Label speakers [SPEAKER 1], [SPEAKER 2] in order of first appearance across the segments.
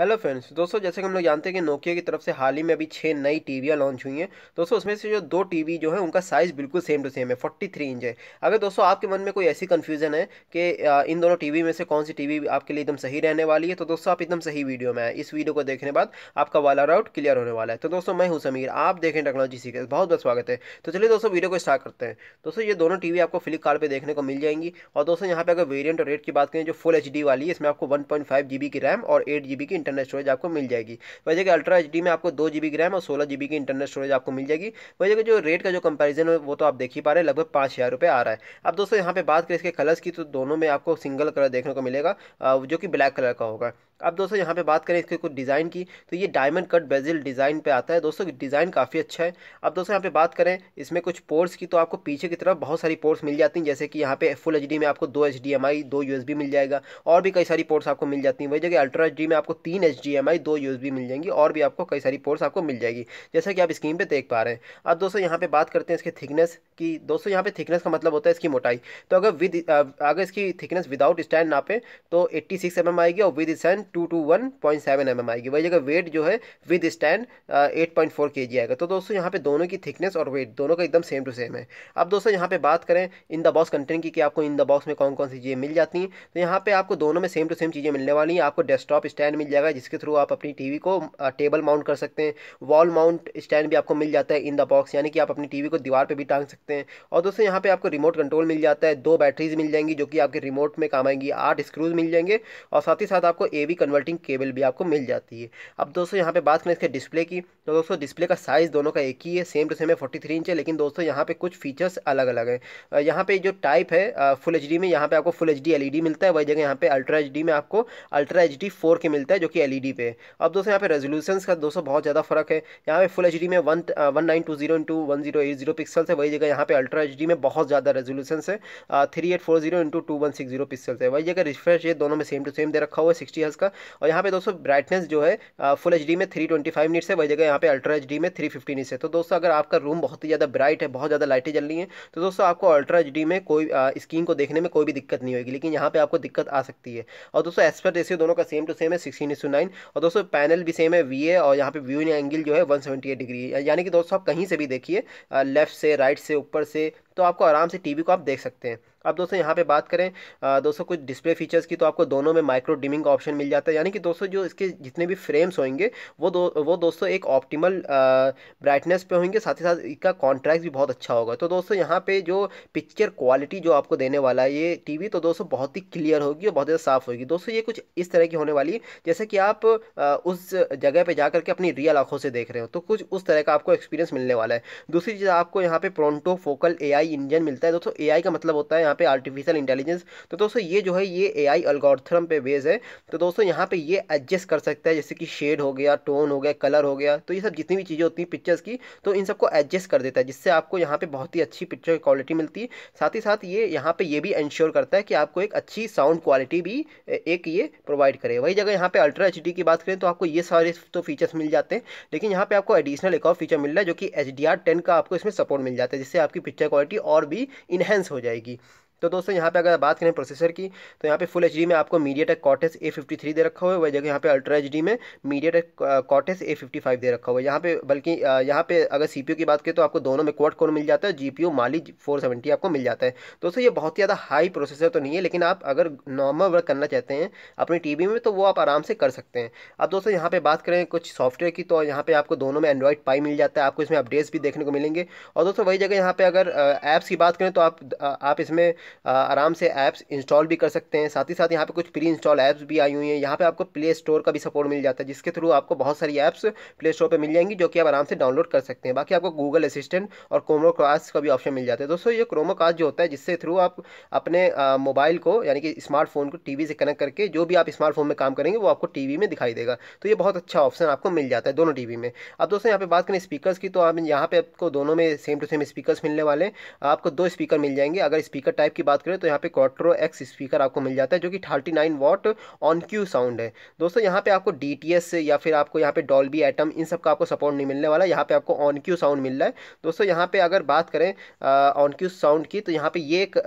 [SPEAKER 1] hello friends दोस्तों जैसे कि हम लोग जानते हैं कि नोकिया की तरफ से हाल ही में अभी छः नई टीवियाँ लॉन्च हुई हैं दोस्तों उसमें से जो दो टीवी जो है उनका साइज़ बिल्कुल सेम टू सेम है 43 इंच है अगर दोस्तों आपके मन में कोई ऐसी कन्फ्यूज़न है कि इन दोनों टीवी में से कौन सी टीवी आपके लिए एकदम सही रहने वाली है तो दोस्तों आप एकदम सही वीडियो में आए इस वीडियो को देखने बाद आपका वाला राउट क्लियर होने वाला है तो दोस्तों मैं हूँ समीर आप देखें टेक्नोलॉजी सीखे बहुत बहुत स्वागत है तो चलिए दोस्तों वीडियो को स्टार्ट करते हैं दोस्तों ये दोनों टी आपको फ्लिपकार्ट पर देखने को मिल जाएंगी और दोस्तों यहाँ पर अगर वेरियंट रेट की बात करें जो फुल एच वाली है इसमें आपको वन की रैम और एट की इंटरनल स्टोरेज आपको मिल जाएगी वजह कि अल्ट्रा एच में आपको दो जी रैम और सोलह जी की इंटरनल स्टोरेज आपको मिल जाएगी वजह कि जो रेट का जो कंपेरिजन है वो तो आप देख ही पा रहे हैं लगभग पाँच हज़ार रुपये आ रहा है अब दोस्तों यहाँ पे बात करें इसके कलर्स की तो दोनों में आपको सिंगल कलर देखने को मिलेगा जो कि ब्लैक कलर का होगा अब दोस्तों यहाँ पे बात करें इसके कुछ डिज़ाइन की तो ये डायमंड कट बेजिल डिज़ाइन पे आता है दोस्तों डिज़ाइन काफ़ी अच्छा है अब दोस्तों यहाँ पे बात करें इसमें कुछ पोर्ट्स की तो आपको पीछे की तरफ बहुत सारी पोर्ट्स मिल जाती हैं जैसे कि यहाँ पे फुल एच में आपको दो एच डी दो यू मिल जाएगा और भी कई सारी पोर्ट्स आपको मिल जाती हैं वही जगह अल्ट्रा एच में आपको तीन एच दो यू मिल जाएंगी और भी आपको कई सारी पोर्ट्स आपको मिल जाएगी जैसा कि आप स्क्रीन पर देख पा रहे हैं अब दोस्तों यहाँ पर बात करते हैं इसके थिकनेस की दोस्तों यहाँ पर थिकनेस का मतलब होता है इसकी मोटाई तो अगर विद अगर इसकी थिकनेस विदाउट स्टैंड नापे तो एट्टी सिक्स आएगी और with stand two two one point seven M M आएगी वही जगह वेट जो है with stand eight point four K G आएगा तो दोस्तों यहाँ पे दोनों की थिकनेस और वेट दोनों का एकदम सेम टू सेम है अब दोस्तों यहाँ पे बात करें इन द बॉक्स कंटेंट की कि आपको इन द बॉक्स में कौन कौन सी चीज़ें मिल जाती हैं तो यहाँ पे आपको दोनों में सेम टू सेम चीज़ें मिलने वाली हैं आपको डेस्कटॉप स्टैंड मिल जाएगा जिसके थ्रू आप अपनी टीवी को टेबल uh, माउंट कर सकते हैं वॉल माउंट स्टैंड भी आपको मिल जाता है इन द बॉक्स यानी कि आप अपनी टीवी को दीवार पर भी टांग सकते हैं और दोस्तों यहाँ पर आपको रिमोट कंट्रोल मिल जाता है दो बैटरीज मिल जाएंगी जो कि आपके रिमोट में काम आएंगी आठ स्क्रूज मिल जाएंगे और साथ ही साथ आपको ए कन्वर्टिंग केबल भी आपको मिल जाती है अब दोस्तों यहाँ पे बात करें इसके डिस्प्ले की तो दोस्तों डिस्प्ले का साइज़ दोनों का एक ही है सेम टू सेम है फोर्टी इंच है लेकिन दोस्तों यहाँ पर कुछ फीचर्स अलग अलग हैं यहाँ पर जो टाइप है फुल एच में यहाँ पर आपको फुल एच डी मिलता है वही जगह यहाँ पर अल्ट्रा एच में आपको अल्ट्रा एच डी के मिलता है जो कि एल e पे है अब दोस्तों यहाँ पर रेजोलूशन का दोस्तों बहुत ज़्यादा फर्क है यहाँ पर फुल एच में one one nine two zero into one zero eight zero pixels है वही जगह यहाँ पे अल्ट्रा एच में बहुत ज़्यादा रेजोलूशन है three eight four zero into two one six zero pixels है वही जगह रिफ्रेश ये दोनों में सेम टू सेम दे रखा हुआ है सिक्सटी हज़ का का और यहाँ पे दोस्तों ब्राइटनेस जो है फुल एच में थ्री ट्वेंटी फाइव नीट्स है वही जगह यहाँ पे अल्ट्रा एच में थ्री फिफ्टी नीट्स है तो दोस्तों अगर आपका रूम बहुत ही ज़्यादा ब्राइट है बहुत ज़्यादा लाइटें जल रही हैं तो दोस्तों आपको अल्ट्रा एच में कोई स्क्रीन को देखने में कोई भी दिक्कत नहीं होगी लेकिन यहाँ पर आपको दिक्कत आ सकती है और दोस्तों एस्पेक्ट रेशियो दोनों का सेम टू सेम है सिक्सटीन इंस नाइन और दोस्तों पैनल भी सेम है वी और यहाँ पे व्यू एंगल जो है वन डिग्री यानी कि दोस्तों आप कहीं से भी देखिए लेफ्ट से राइट से ऊपर से तो आपको आराम से टीवी को आप देख सकते हैं अब दोस्तों यहाँ पे बात करें दोस्तों कुछ डिस्प्ले फीचर्स की तो आपको दोनों में माइक्रो डिमिंग का ऑप्शन मिल जाता है यानी कि दोस्तों जो इसके जितने भी फ्रेम्स होंगे वो दो वो दोस्तों एक ऑप्टिमल ब्राइटनेस पे होंगे साथ ही साथ इसका कॉन्ट्रैक्ट भी बहुत अच्छा होगा तो दोस्तों यहाँ पे जो पिक्चर क्वालिटी जो आपको देने वाला है ये टी तो दोस्तों बहुत ही क्लियर होगी और बहुत ज़्यादा साफ़ होगी दोस्तों ये कुछ इस तरह की होने वाली है जैसे कि आप उस जगह पर जा करके अपनी रियल आँखों से देख रहे हो तो कुछ उस तरह का आपको एक्सपीरियंस मिलने वाला है दूसरी चीज़ आपको यहाँ पे प्रोंटो फोकल ए इंजन मिलता है दोस्तों ए का मतलब होता है यहाँ पे आर्टिफिशियल इंटेलिजेंस तो दोस्तों ये जो है ये ए आई पे बेस है तो दोस्तों यहाँ पे ये एडजस्ट कर सकता है जैसे कि शेड हो गया टोन हो गया कलर हो गया तो ये सब जितनी भी चीज़ें होती हैं पिक्चर्स की तो इन सबको एडजस्ट कर देता है जिससे आपको यहाँ पे बहुत ही अच्छी पिक्चर की क्वालिटी मिलती है साथ ही साथ ये यहाँ पे ये भी इंश्योर करता है कि आपको एक अच्छी साउंड क्वालिटी भी एक ये प्रोवाइड करे वही जगह यहाँ पे अल्ट्रा एच की बात करें तो आपको ये सारे तो फीचर्स मिल जाते हैं लेकिन यहाँ पे आपको एडिशनल एक और फीचर मिल रहा है जो कि एच डी का आपको इसमें सपोर्ट मिल जाता है जिससे आपकी पिक्चर क्वालिटी और भी इन्हेंस हो जाएगी तो दोस्तों यहाँ पे अगर बात करें प्रोसेसर की तो यहाँ पे फुल एच में आपको MediaTek Cortex A fifty three दे रखा हुआ है वही जगह यहाँ पे अल्ट्रा एच में MediaTek Cortex A fifty five दे रखा हुआ है यहाँ पे बल्कि यहाँ पे अगर सी की बात करें तो आपको दोनों में क्वाड कोर मिल जाता है G P Mali four seventy आपको मिल जाता है दोस्तों ये बहुत ज़्यादा हाई प्रोसेसर तो नहीं है लेकिन आप अगर नॉर्मल वर्क करना चाहते हैं अपनी टी में तो वो आप आराम से कर सकते हैं अब दोस्तों यहाँ पर बात करें कुछ सॉफ्टवेयर की तो यहाँ पर आपको दोनों में एंड्रॉइड पाई मिल जाता है आपको इसमें अपडेट्स भी देखने को मिलेंगे और दोस्तों वही जगह यहाँ पर अगर ऐप्स की बात करें तो आप इसमें आराम से ऐप्स इंस्टॉल भी कर सकते हैं साथ ही साथ यहाँ पे कुछ प्री इंस्टॉल ऐप्स भी आई हुई हैं यहाँ पे आपको प्ले स्टोर का भी सपोर्ट मिल जाता है जिसके थ्रू आपको बहुत सारी ऐप्स प्ले स्टोर पर मिल जाएंगी जो कि आप आराम से डाउनलोड कर सकते हैं बाकी आपको गूगल असिस्टेंट और क्रोमो का भी ऑप्शन मिल जाता है दोस्तों ये क्रोमो जो होता है जिससे थ्रू आप अपने मोबाइल को यानी कि स्मार्टफोन को वी से कनेक्ट करके जो भी आप स्मार्टफोन में काम करेंगे वो आपको टीवी में दिखाई देगा तो ये बहुत अच्छा ऑप्शन आपको मिल जाता है दोनों वी में अब दोस्तों यहाँ पर बात करें स्पीकर्स की तो आप यहाँ पर आपको दोनों में सेम टू सेम स्पीकर्स मिलने वाले आपको दो स्पीकर मिल जाएंगे अगर स्पीकर टाइप की बात करें तो यहाँ पे क्वाट्रो एक्स स्पीकर आपको मिल जाता है जो कि thirty nine watt Onkyo sound है दोस्तों यहाँ पे आपको डी टी एस या फिर आपको यहाँ पे डॉल्बी एटम इन सब का आपको सपोर्ट नहीं मिलने वाला यहाँ पे आपको ऑन क्यू साउंड मिल रहा है दोस्तों यहाँ पे अगर बात करें ऑन क्यू साउंड की तो यहाँ पे ये एक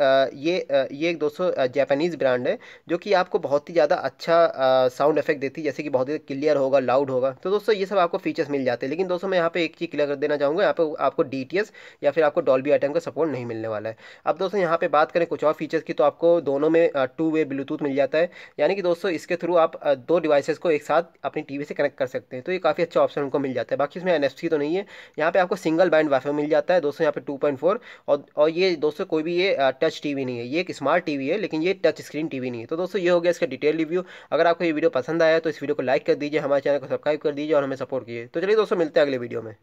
[SPEAKER 1] ये ये एक दोस्तों जैपनीज़ ब्रांड है जो कि आपको बहुत ही ज़्यादा अच्छा साउंड इफेक्ट देती है जैसे कि बहुत ही क्लियर होगा लाउड होगा तो दोस्तों ये सब आपको फीचर्स मिल जाते हैं लेकिन दोस्तों मैं यहाँ पे एक चीज़ क्लियर कर देना चाहूँगा यहाँ पे आपको डी या फिर आपको डॉल्बी आइटम का सपोर्ट नहीं मिलने वाला है अब दोस्तों यहाँ पे बात करें करें कुछ और फीचर्स की तो आपको दोनों में टू वे ब्लूटूथ मिल जाता है यानी कि दोस्तों इसके थ्रू आप दो डिवाइसेस को एक साथ अपनी टीवी से कनेक्ट कर सकते हैं तो ये काफ़ी अच्छा ऑप्शन उनको मिल जाता है बाकी इसमें एन तो नहीं है यहाँ पे आपको सिंगल बैंड वाईफाई मिल जाता है दोस्तों यहाँ पे टू और और ये दोस्तों कोई भी ये टच टी नहीं है ये एक स्मार्ट टीवी है लेकिन ये टच स्क्रीन टीवी नहीं है तो दोस्तों ये हो गया इसका डिटेल रिव्यू अगर आपको ये वीडियो पसंद आया तो इस वीडियो को लाइक कर दीजिए हमारे चैनल को सब्सक्राइब कर दीजिए और हमें सपोर्ट कीजिए तो चलिए दोस्तों मिलते हैं अगले वीडियो में